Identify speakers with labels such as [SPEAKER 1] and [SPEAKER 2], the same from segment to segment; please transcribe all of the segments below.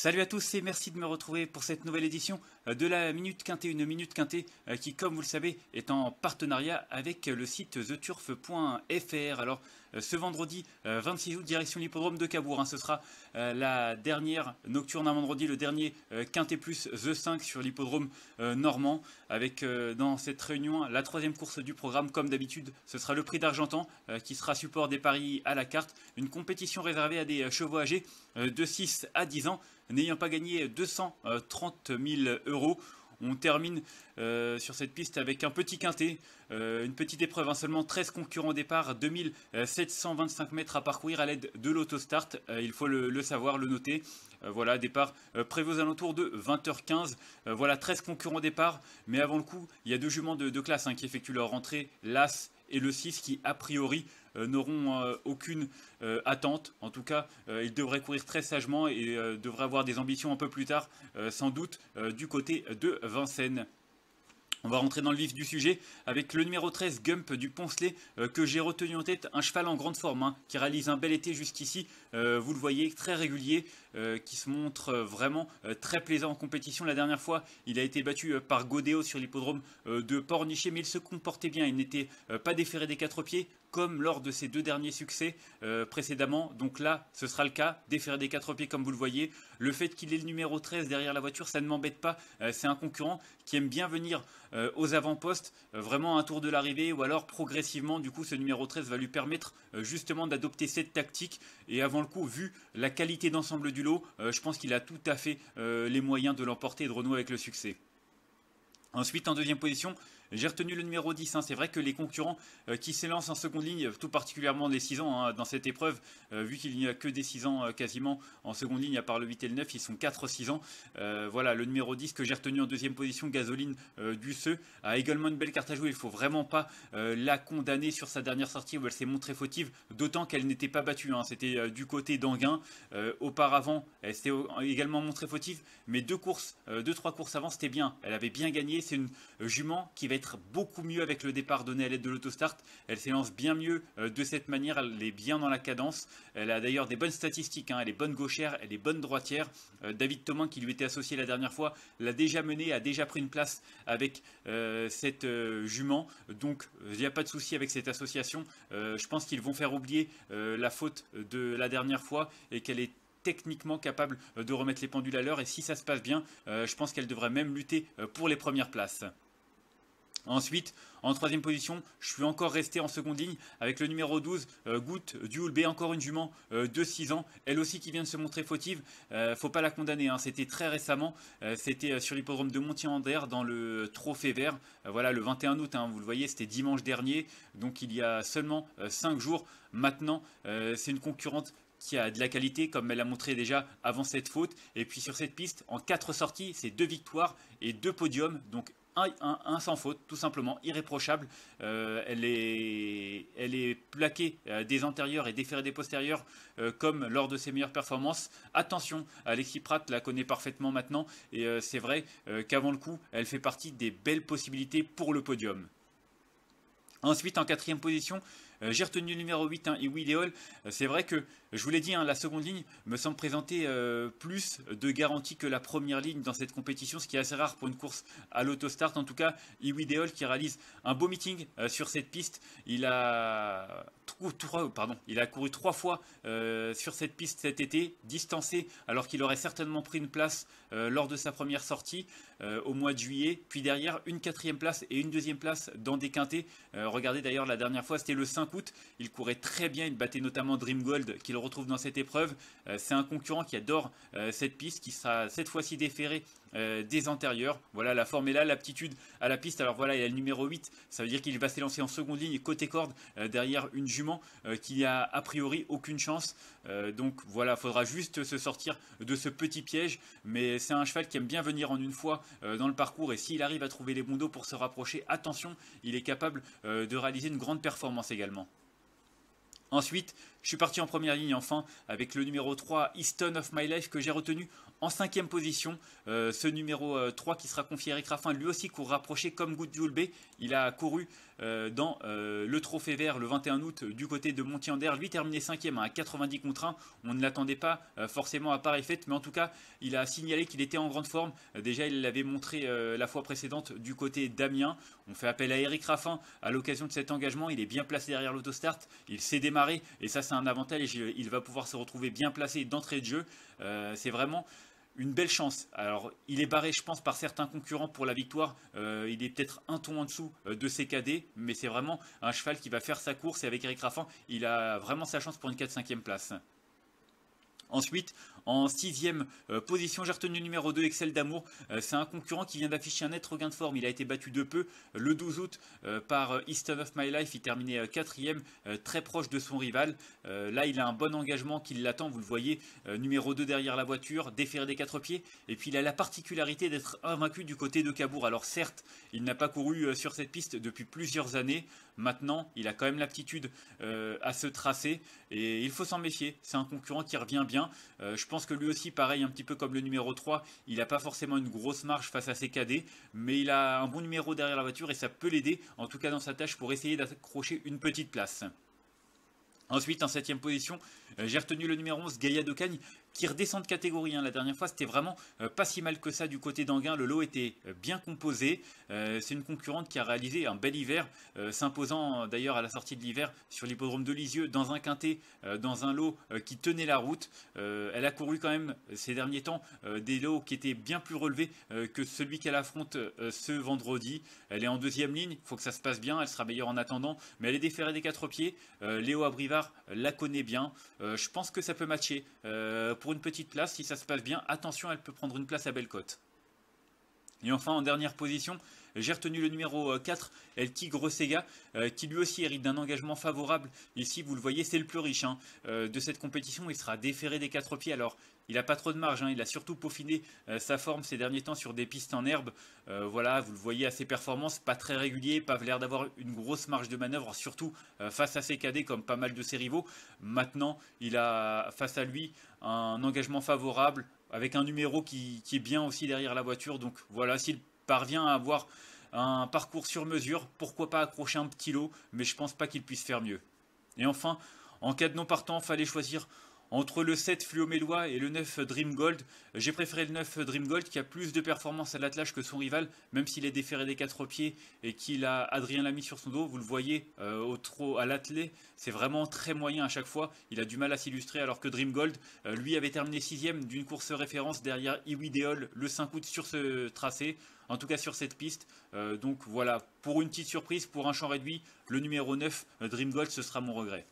[SPEAKER 1] Salut à tous et merci de me retrouver pour cette nouvelle édition euh, de la Minute Quintée, une Minute Quintée euh, qui, comme vous le savez, est en partenariat avec le site theturf.fr. Alors, euh, ce vendredi 26 euh, août, direction l'hippodrome de Cabourg. Hein. Ce sera euh, la dernière nocturne à vendredi, le dernier Quintet Plus The 5 sur l'hippodrome normand. Avec dans cette réunion la troisième course du programme, comme d'habitude, ce sera le prix d'Argentan qui sera support des paris à la carte. Une compétition réservée à des chevaux âgés de 6 à 10 ans, n'ayant pas gagné 230 000 euros. On termine euh, sur cette piste avec un petit quintet, euh, une petite épreuve, hein, seulement 13 concurrents au départ, 2725 mètres à parcourir à l'aide de l'autostart, euh, il faut le, savoir, le noter. voilà, départ prévu aux alentours de 20h15. voilà, 13 concurrents au départ, mais avant le coup, il y a deux juments de, classe hein, qui effectuent leur entrée. l'As et le 6 qui, a priori, euh, n'auront euh, aucune euh, attente. En tout cas, ils devraient courir très sagement et devraient avoir des ambitions un peu plus tard, sans doute, du côté de Vincennes. On va rentrer dans le vif du sujet avec le numéro 13 Gump du Poncelet euh, que j'ai retenu en tête, un cheval en grande forme hein, qui réalise un bel été jusqu'ici, euh, vous le voyez, très régulier, euh, qui se montre vraiment très plaisant en compétition. La dernière fois, il a été battu par Godéo sur l'hippodrome de Pornichet, mais il se comportait bien, il n'était pas déféré des quatre pieds, comme lors de ses deux derniers succès euh, précédemment. Donc là, ce sera le cas. Défaire des quatre pieds, comme vous le voyez. Le fait qu'il ait le numéro 13 derrière la voiture, ça ne m'embête pas. Euh, c'est un concurrent qui aime bien venir euh, aux avant-postes, vraiment un tour de l'arrivée, ou alors progressivement, du coup, ce numéro 13 va lui permettre justement d'adopter cette tactique. Et avant le coup, vu la qualité d'ensemble du lot, je pense qu'il a tout à fait les moyens de l'emporter et de renouer avec le succès. Ensuite, en deuxième position, j'ai retenu le numéro 10. Hein. C'est vrai que les concurrents euh, qui s'élancent en seconde ligne, euh, tout particulièrement les 6 ans hein, dans cette épreuve, euh, vu qu'il n'y a que des 6 ans quasiment en seconde ligne, à part le 8 et le 9, ils sont 4-6 ans. voilà, le numéro 10 que j'ai retenu en deuxième position, Gasoline Duceux, a également une belle carte à jouer. Il ne faut vraiment pas la condamner sur sa dernière sortie où elle s'est montrée fautive, d'autant qu'elle n'était pas battue. Hein. C'était du côté d'Anguin. auparavant, elle s'était également montrée fautive, mais deux courses, deux trois courses avant, c'était bien. Elle avait bien gagné. C'est une jument qui va beaucoup mieux avec le départ donné à l'aide de l'autostart. Elle s'élance bien mieux euh, de cette manière, elle est bien dans la cadence. Elle a d'ailleurs des bonnes statistiques, hein. elle est bonne gauchère, elle est bonne droitière. Euh, David Thomas, qui lui était associé la dernière fois, l'a déjà mené, a déjà pris une place avec euh, cette jument. Donc il n'y a pas de souci avec cette association. je pense qu'ils vont faire oublier la faute de la dernière fois et qu'elle est techniquement capable de remettre les pendules à l'heure et si ça se passe bien, je pense qu'elle devrait même lutter pour les premières places. Ensuite, en troisième position, je suis encore resté en seconde ligne avec le numéro 12, Goutte du encore une jument euh, de 6 ans. Elle aussi qui vient de se montrer fautive. Euh, faut pas la condamner, hein. c'était très récemment. Euh, c'était sur l'hippodrome de montier ander dans le Trophée Vert. voilà, le 21 août, hein, vous le voyez, c'était dimanche dernier. Donc il y a seulement 5 jours. Maintenant, c'est une concurrente qui a de la qualité, comme elle a montré déjà avant cette faute. Et puis sur cette piste, en 4 sorties, c'est 2 victoires et 2 podiums. Donc un, sans faute, tout simplement, irréprochable. Euh, elle, est, plaquée euh, des antérieurs et déférée des postérieurs euh, comme lors de ses meilleures performances. Attention, Alexis Pratt la connaît parfaitement maintenant et c'est vrai qu'avant le coup, elle fait partie des belles possibilités pour le podium. Ensuite, en quatrième position, euh, j'ai retenu le numéro 8, hein, et euh, C'est vrai que, je vous l'ai dit, hein, la seconde ligne me semble présenter euh, plus de garantie que la première ligne dans cette compétition, ce qui est assez rare pour une course à l'autostart. En tout cas, Iwi Deol qui réalise un beau meeting sur cette piste. Il a, trois, pardon, il a couru trois fois sur cette piste cet été, distancé, alors qu'il aurait certainement pris une place lors de sa première sortie au mois de juillet. Puis derrière, une quatrième place et une deuxième place dans des quintés. regardez d'ailleurs, la dernière fois, c'était le 5 il courait très bien, il battait notamment Dream Gold qu'il retrouve dans cette épreuve. Euh, c'est un concurrent qui adore euh, cette piste, qui sera cette fois-ci déféré euh, des antérieurs. Voilà, la forme est là, l'aptitude à la piste. Alors voilà, il a le numéro 8, ça veut dire qu'il va s'élancer en seconde ligne côté corde euh, derrière une jument euh, qui a a priori aucune chance. donc voilà, faudra juste se sortir de ce petit piège. Mais c'est un cheval qui aime bien venir en une fois dans le parcours et s'il arrive à trouver les bons dos pour se rapprocher, attention, il est capable de réaliser une grande performance également. Ensuite, je suis parti en première ligne enfin avec le numéro 3, Easton of My Life, que j'ai retenu en cinquième position. Euh, ce numéro 3 euh, qui sera confié à Eric Raffin, lui aussi court rapproché comme Good Il a couru euh, dans le Trophée Vert le 21 août du côté de Montiander Lui terminé cinquième hein, à 90 contre 1. On ne l'attendait pas forcément à pareille fête, mais en tout cas, il a signalé qu'il était en grande forme. déjà, il l'avait montré la fois précédente du côté d'Amiens. On fait appel à Eric Raffin à l'occasion de cet engagement. Il est bien placé derrière l'autostart. Il s'est démarré et ça, c'est un un avantage, il va pouvoir se retrouver bien placé d'entrée de jeu. Euh, c'est vraiment une belle chance. Alors, il est barré, je pense, par certains concurrents pour la victoire. Euh, il est peut-être un ton en dessous euh, de ses cadets, mais c'est vraiment un cheval qui va faire sa course. Et avec Eric Raffin, il a vraiment sa chance pour une 4-5e place. Ensuite, en sixième euh, position, j'ai retenu numéro 2, Excel d'amour. Euh, c'est un concurrent qui vient d'afficher un net regain de forme. Il a été battu de peu euh, le 12 août par Eastern of My Life. Il terminait quatrième, très proche de son rival. là, il a un bon engagement qui l'attend. Vous le voyez, numéro 2 derrière la voiture, déféré des quatre pieds. Et puis, il a la particularité d'être invaincu du côté de Cabourg. Alors certes, il n'a pas couru sur cette piste depuis plusieurs années. Maintenant, il a quand même l'aptitude à se tracer. Et il faut s'en méfier. C'est un concurrent qui revient bien. je pense que lui aussi, pareil, un petit peu comme le numéro 3, il n'a pas forcément une grosse marge face à ses cadets, mais il a un bon numéro derrière la voiture et ça peut l'aider, en tout cas dans sa tâche, pour essayer d'accrocher une petite place. Ensuite, en septième position, euh, j'ai retenu le numéro 11, Gaïa Docagne, qui redescend de catégorie. Hein. La dernière fois, c'était vraiment euh, pas si mal que ça du côté d'Anguin. Le lot était euh, bien composé. Euh, c'est une concurrente qui a réalisé un bel hiver, s'imposant d'ailleurs à la sortie de l'hiver sur l'hippodrome de Lisieux dans un quintet, dans un lot qui tenait la route. elle a couru quand même ces derniers temps des lots qui étaient bien plus relevés que celui qu'elle affronte ce vendredi. Elle est en deuxième ligne, il faut que ça se passe bien, elle sera meilleure en attendant, mais elle est déférée des quatre pieds. Léo Abrivard la connaît bien. je pense que ça peut matcher pour une petite place, si ça se passe bien, attention, elle peut prendre une place à cote. Et enfin, en dernière position, j'ai retenu le numéro 4, euh, El Tigre euh, qui lui aussi hérite d'un engagement favorable. Ici, vous le voyez, c'est le plus riche hein. euh, de cette compétition. Il sera déféré des quatre pieds. Alors, il n'a pas trop de marge, hein. il a surtout peaufiné sa forme ces derniers temps sur des pistes en herbe. voilà, vous le voyez à ses performances, pas très régulier, pas l'air d'avoir une grosse marge de manœuvre, surtout face à ses cadets comme pas mal de ses rivaux. Maintenant, il a face à lui un engagement favorable avec un numéro qui est bien aussi derrière la voiture. Donc voilà, s'il parvient à avoir un parcours sur mesure, pourquoi pas accrocher un petit lot, mais je pense pas qu'il puisse faire mieux. Et enfin, en cas de non partant, fallait choisir entre le 7 Fluomélois et le 9 Dreamgold, j'ai préféré le 9 Dreamgold qui a plus de performance à l'attelage que son rival, même s'il est déféré des quatre pieds et qu'il a Adrien l'ami sur son dos. Vous le voyez euh, au trop à l'attelé, c'est vraiment très moyen à chaque fois. Il a du mal à s'illustrer alors que Dreamgold, euh, lui, avait terminé sixième d'une course référence derrière Iwi le 5 août sur ce tracé en tout cas sur cette piste. Euh, donc voilà, pour une petite surprise, pour un champ réduit, le numéro 9, Dreamgold, ce sera mon regret.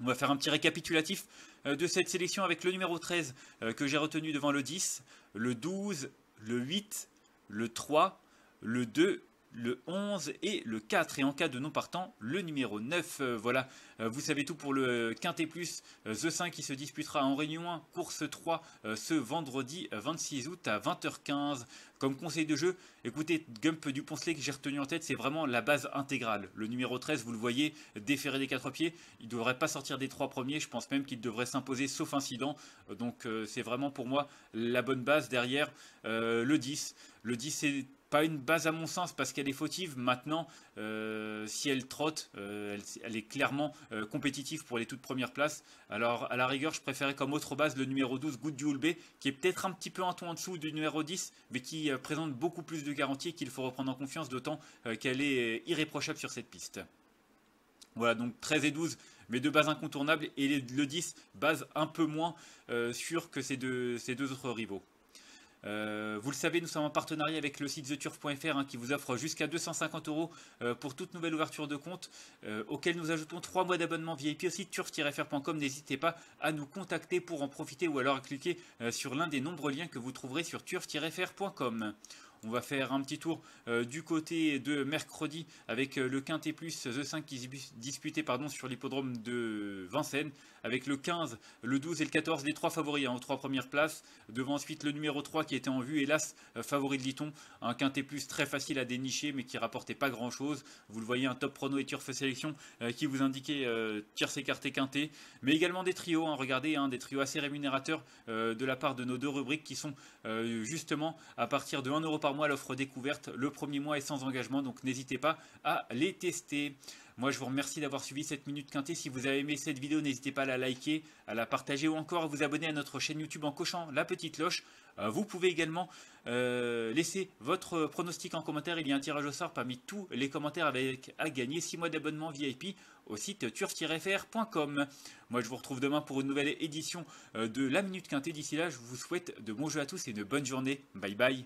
[SPEAKER 1] On va faire un petit récapitulatif euh, de cette sélection avec le numéro 13 euh, que j'ai retenu devant le 10, le 12, le 8, le 3, le 2 le 11 et le 4. Et en cas de non partant, le numéro 9. Euh, voilà, euh, vous savez tout pour le Quintet Plus, euh, The 5 qui se disputera en Réunion 1, course 3, ce vendredi 26 août à 20h15. Comme conseil de jeu, écoutez, Gump du Poncelet que j'ai retenu en tête, c'est vraiment la base intégrale. Le numéro 13, vous le voyez, déféré des quatre pieds, il ne devrait pas sortir des trois premiers, je pense même qu'il devrait s'imposer sauf incident. Donc c'est vraiment pour moi la bonne base derrière le 10. Le 10 c'est pas une base à mon sens parce qu'elle est fautive. Maintenant, euh, si elle trotte, euh, elle, est clairement euh, compétitive pour les toutes premières places. Alors, à la rigueur, je préférais comme autre base le numéro 12, Good qui est peut-être un petit peu un ton en dessous du numéro 10, mais qui présente beaucoup plus de garanties qu'il faut reprendre en confiance, d'autant qu'elle est irréprochable sur cette piste. Voilà, donc 13 et 12, mais deux bases incontournables, et le 10, base un peu moins sûr que ces deux autres rivaux. Euh, vous le savez, nous sommes en partenariat avec le site theturf.fr hein, qui vous offre jusqu'à 250 euros euh, pour toute nouvelle ouverture de compte, euh, auquel nous ajoutons 3 mois d'abonnement VIP au site turf-fr.com. N'hésitez pas à nous contacter pour en profiter ou alors à cliquer sur l'un des nombreux liens que vous trouverez sur turf-fr.com. On va faire un petit tour euh, du côté de mercredi avec euh, le Quintet Plus The 5 qui pardon, sur l'hippodrome de Vincennes avec le 15, le 12 et le 14 les trois favoris en hein, trois premières places. Devant ensuite le numéro 3 qui était en vue, hélas, euh, favori de Liton. Un Quintet Plus très facile à dénicher mais qui rapportait pas grand chose. Vous le voyez, un top prono et turf sélection qui vous indiquait tierce écarté quintet. Mais également des trios, hein, regardez, hein, des trios assez rémunérateurs de la part de nos deux rubriques qui sont justement à partir de 1€ euro par l'offre découverte. Le premier mois est sans engagement, donc n'hésitez pas à les tester. Moi, je vous remercie d'avoir suivi cette minute quintée. Si vous avez aimé cette vidéo, n'hésitez pas à la liker, à la partager ou encore à vous abonner à notre chaîne YouTube en cochant la petite cloche. Euh, vous pouvez également euh, laisser votre pronostic en commentaire. Il y a un tirage au sort parmi tous les commentaires avec à gagner six mois d'abonnement VIP au site turf-fr.com. Moi, je vous retrouve demain pour une nouvelle édition euh, de La Minute Quintée. D'ici là, je vous souhaite de bons jeux à tous et une bonne journée. Bye bye.